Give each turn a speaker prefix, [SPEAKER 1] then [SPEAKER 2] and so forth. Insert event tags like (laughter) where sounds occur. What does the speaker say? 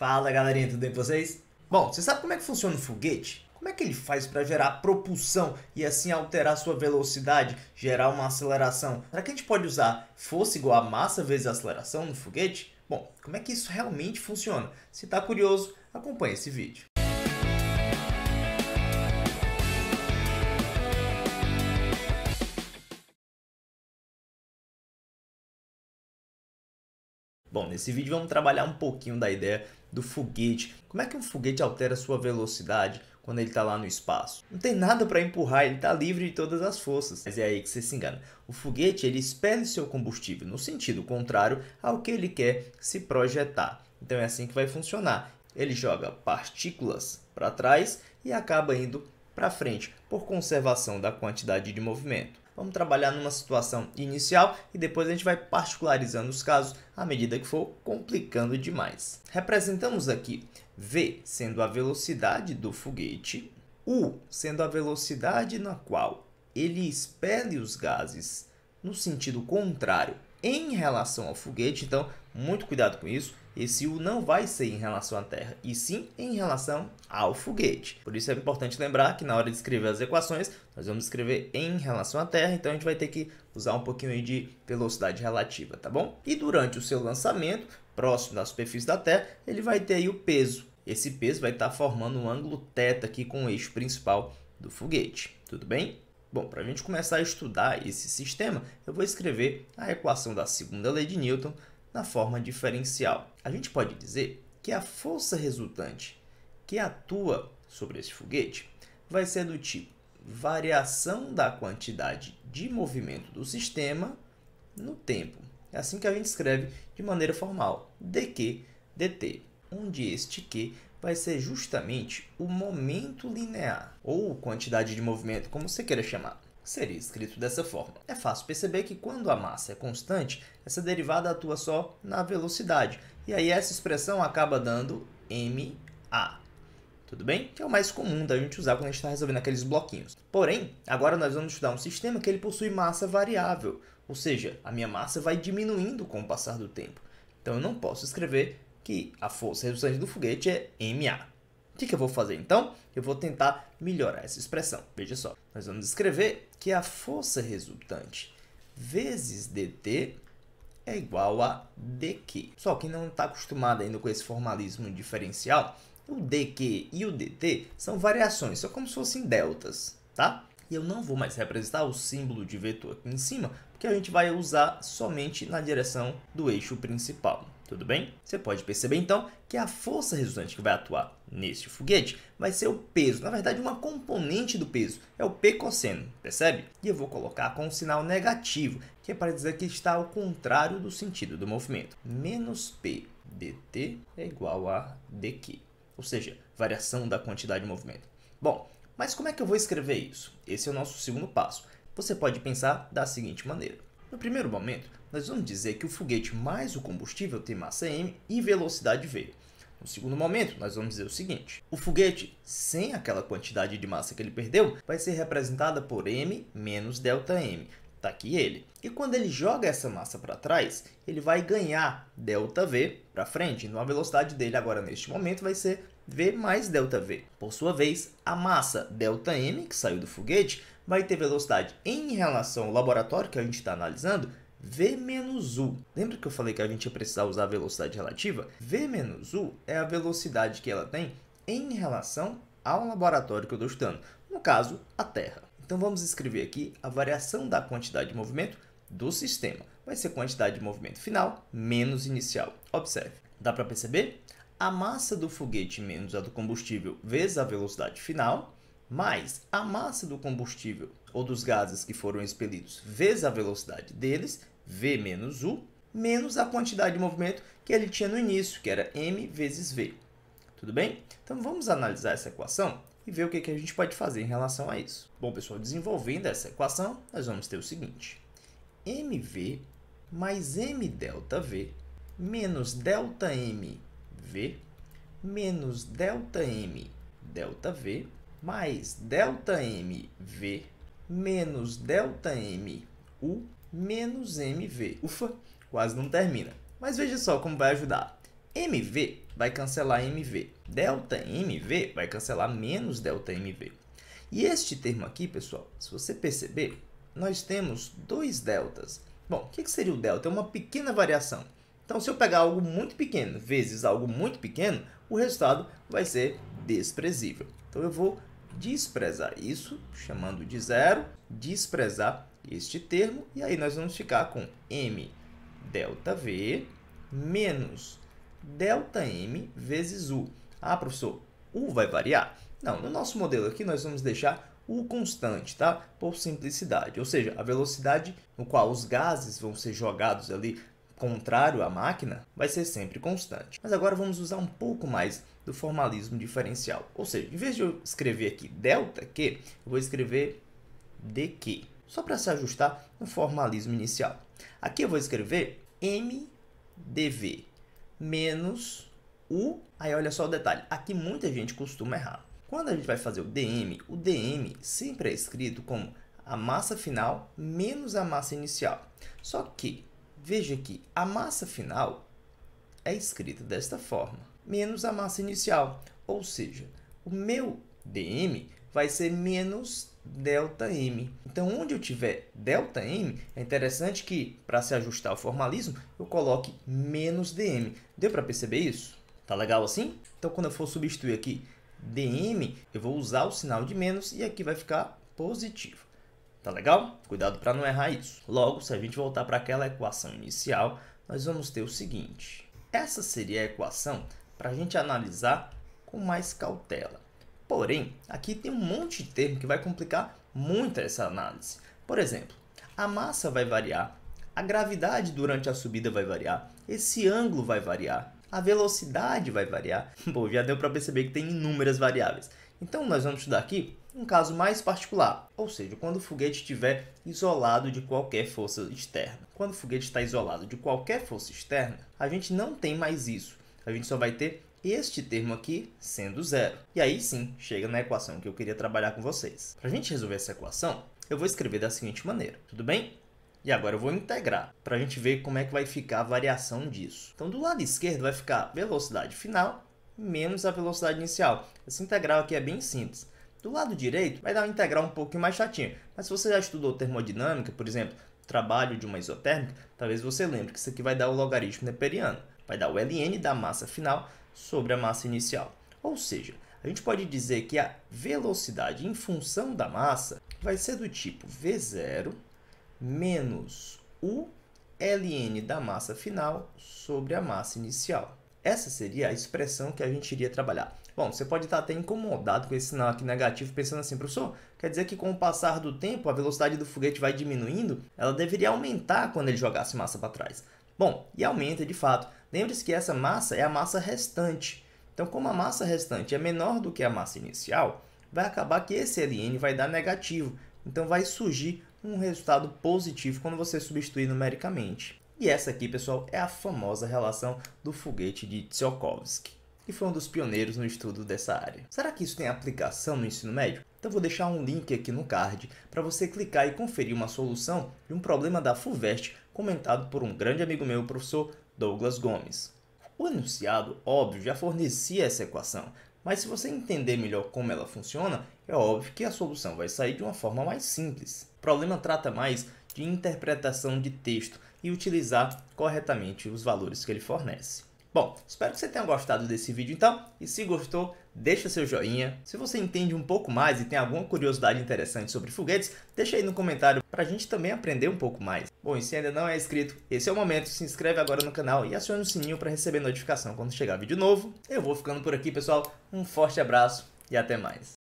[SPEAKER 1] Fala galerinha, tudo bem com vocês? Bom, você sabe como é que funciona um foguete? Como é que ele faz para gerar propulsão e assim alterar sua velocidade, gerar uma aceleração? Será que a gente pode usar força igual a massa vezes a aceleração no foguete? Bom, como é que isso realmente funciona? Se está curioso, acompanhe esse vídeo. Bom, nesse vídeo vamos trabalhar um pouquinho da ideia do foguete. Como é que um foguete altera sua velocidade quando ele está lá no espaço? Não tem nada para empurrar, ele está livre de todas as forças. Mas é aí que você se engana. O foguete ele expele seu combustível no sentido contrário ao que ele quer se projetar. Então é assim que vai funcionar. Ele joga partículas para trás e acaba indo para frente por conservação da quantidade de movimento. Vamos trabalhar numa situação inicial e depois a gente vai particularizando os casos à medida que for complicando demais. Representamos aqui V sendo a velocidade do foguete, U sendo a velocidade na qual ele expele os gases no sentido contrário em relação ao foguete, então muito cuidado com isso. Esse U não vai ser em relação à Terra, e sim em relação ao foguete. Por isso é importante lembrar que na hora de escrever as equações, nós vamos escrever em relação à Terra, então a gente vai ter que usar um pouquinho de velocidade relativa, tá bom? E durante o seu lançamento, próximo da superfície da Terra, ele vai ter aí o peso. Esse peso vai estar formando um ângulo θ aqui com o eixo principal do foguete, tudo bem? Bom, para a gente começar a estudar esse sistema, eu vou escrever a equação da segunda lei de Newton na forma diferencial. A gente pode dizer que a força resultante que atua sobre esse foguete vai ser do tipo variação da quantidade de movimento do sistema no tempo. É assim que a gente escreve de maneira formal, dq dt, onde este q vai ser justamente o momento linear, ou quantidade de movimento, como você queira chamar. Seria escrito dessa forma. É fácil perceber que quando a massa é constante, essa derivada atua só na velocidade. E aí essa expressão acaba dando MA. Tudo bem? Que é o mais comum da gente usar quando a gente está resolvendo aqueles bloquinhos. Porém, agora nós vamos estudar um sistema que ele possui massa variável. Ou seja, a minha massa vai diminuindo com o passar do tempo. Então eu não posso escrever que a força resultante do foguete é MA. O que, que eu vou fazer então? Eu vou tentar melhorar essa expressão. Veja só, nós vamos escrever que a força resultante vezes dt é igual a dq. Só que não está acostumado ainda com esse formalismo diferencial, o dq e o dt são variações, são como se fossem deltas, tá? E eu não vou mais representar o símbolo de vetor aqui em cima, porque a gente vai usar somente na direção do eixo principal tudo bem? Você pode perceber então que a força resultante que vai atuar neste foguete vai ser o peso, na verdade uma componente do peso, é o P cosseno, percebe? E eu vou colocar com um sinal negativo, que é para dizer que está ao contrário do sentido do movimento. Menos P dt é igual a dq, ou seja, variação da quantidade de movimento. Bom, mas como é que eu vou escrever isso? Esse é o nosso segundo passo. Você pode pensar da seguinte maneira. No primeiro momento, nós vamos dizer que o foguete mais o combustível tem massa m e velocidade v. No segundo momento, nós vamos dizer o seguinte: o foguete, sem aquela quantidade de massa que ele perdeu, vai ser representada por m menos delta m. Está aqui ele. E quando ele joga essa massa para trás, ele vai ganhar delta v para frente. Então a velocidade dele agora neste momento vai ser V mais ΔV. Por sua vez, a massa ΔM, que saiu do foguete, vai ter velocidade em relação ao laboratório que a gente está analisando, V menos U. Lembra que eu falei que a gente ia precisar usar a velocidade relativa? V menos U é a velocidade que ela tem em relação ao laboratório que eu estou estudando, no caso, a Terra. Então vamos escrever aqui a variação da quantidade de movimento do sistema. Vai ser quantidade de movimento final menos inicial. Observe. Dá para perceber? a massa do foguete menos a do combustível vezes a velocidade final, mais a massa do combustível ou dos gases que foram expelidos vezes a velocidade deles, v menos u, menos a quantidade de movimento que ele tinha no início, que era m vezes v. Tudo bem? Então vamos analisar essa equação e ver o que, que a gente pode fazer em relação a isso. Bom, pessoal, desenvolvendo essa equação, nós vamos ter o seguinte. mv mais m delta v menos delta m V menos ΔM ΔV mais ΔMV menos ΔMU menos MV. Ufa, quase não termina. Mas veja só como vai ajudar. MV vai cancelar MV. Delta MV vai cancelar menos delta MV. E este termo aqui, pessoal, se você perceber, nós temos dois deltas. Bom, o que seria o delta? É uma pequena variação. Então, se eu pegar algo muito pequeno vezes algo muito pequeno, o resultado vai ser desprezível. Então, eu vou desprezar isso, chamando de zero, desprezar este termo, e aí nós vamos ficar com m delta v menos delta m vezes u. Ah, professor, u vai variar? Não, no nosso modelo aqui nós vamos deixar u constante, tá? Por simplicidade, ou seja, a velocidade no qual os gases vão ser jogados ali contrário à máquina vai ser sempre constante. Mas agora vamos usar um pouco mais do formalismo diferencial. Ou seja, em vez de eu escrever aqui delta Q, eu vou escrever dQ. Só para se ajustar no formalismo inicial. Aqui eu vou escrever MDV menos U. Aí olha só o detalhe. Aqui muita gente costuma errar. Quando a gente vai fazer o DM, o DM sempre é escrito como a massa final menos a massa inicial. Só que Veja que a massa final é escrita desta forma, menos a massa inicial, ou seja, o meu dm vai ser menos delta m. Então, onde eu tiver delta m, é interessante que, para se ajustar ao formalismo, eu coloque menos dm. Deu para perceber isso? Tá legal assim? Então, quando eu for substituir aqui dm, eu vou usar o sinal de menos e aqui vai ficar positivo. Tá legal? Cuidado para não errar isso. Logo, se a gente voltar para aquela equação inicial, nós vamos ter o seguinte. Essa seria a equação para a gente analisar com mais cautela. Porém, aqui tem um monte de termo que vai complicar muito essa análise. Por exemplo, a massa vai variar, a gravidade durante a subida vai variar, esse ângulo vai variar, a velocidade vai variar. Bom, (laughs) já deu para perceber que tem inúmeras variáveis. Então nós vamos estudar aqui um caso mais particular, ou seja, quando o foguete estiver isolado de qualquer força externa. Quando o foguete está isolado de qualquer força externa, a gente não tem mais isso. A gente só vai ter este termo aqui sendo zero. E aí sim, chega na equação que eu queria trabalhar com vocês. Para a gente resolver essa equação, eu vou escrever da seguinte maneira, tudo bem? E agora eu vou integrar, para a gente ver como é que vai ficar a variação disso. Então do lado esquerdo vai ficar velocidade final menos a velocidade inicial. Essa integral aqui é bem simples. Do lado direito vai dar uma integral um pouquinho mais chatinha, mas se você já estudou termodinâmica, por exemplo, trabalho de uma isotérmica, talvez você lembre que isso aqui vai dar o logaritmo neperiano. Vai dar o ln da massa final sobre a massa inicial. Ou seja, a gente pode dizer que a velocidade em função da massa vai ser do tipo V0 menos o ln da massa final sobre a massa inicial. Essa seria a expressão que a gente iria trabalhar. Bom, você pode estar até incomodado com esse sinal aqui negativo, pensando assim, professor, quer dizer que com o passar do tempo a velocidade do foguete vai diminuindo? Ela deveria aumentar quando ele jogasse massa para trás. Bom, e aumenta de fato. Lembre-se que essa massa é a massa restante. Então, como a massa restante é menor do que a massa inicial, vai acabar que esse LN vai dar negativo. Então, vai surgir um resultado positivo quando você substituir numericamente. E essa aqui, pessoal, é a famosa relação do foguete de Tsiolkovsky, que foi um dos pioneiros no estudo dessa área. Será que isso tem aplicação no ensino médio? Então vou deixar um link aqui no card para você clicar e conferir uma solução de um problema da FUVEST comentado por um grande amigo meu, o professor Douglas Gomes. O enunciado, óbvio, já fornecia essa equação, mas se você entender melhor como ela funciona, é óbvio que a solução vai sair de uma forma mais simples. O problema trata mais de interpretação de texto e utilizar corretamente os valores que ele fornece. Bom, espero que você tenha gostado desse vídeo então, e se gostou, deixa seu joinha. Se você entende um pouco mais e tem alguma curiosidade interessante sobre foguetes, deixa aí no comentário para a gente também aprender um pouco mais. Bom, e se ainda não é inscrito, esse é o momento, se inscreve agora no canal e aciona o sininho para receber notificação quando chegar vídeo novo. Eu vou ficando por aqui pessoal, um forte abraço e até mais.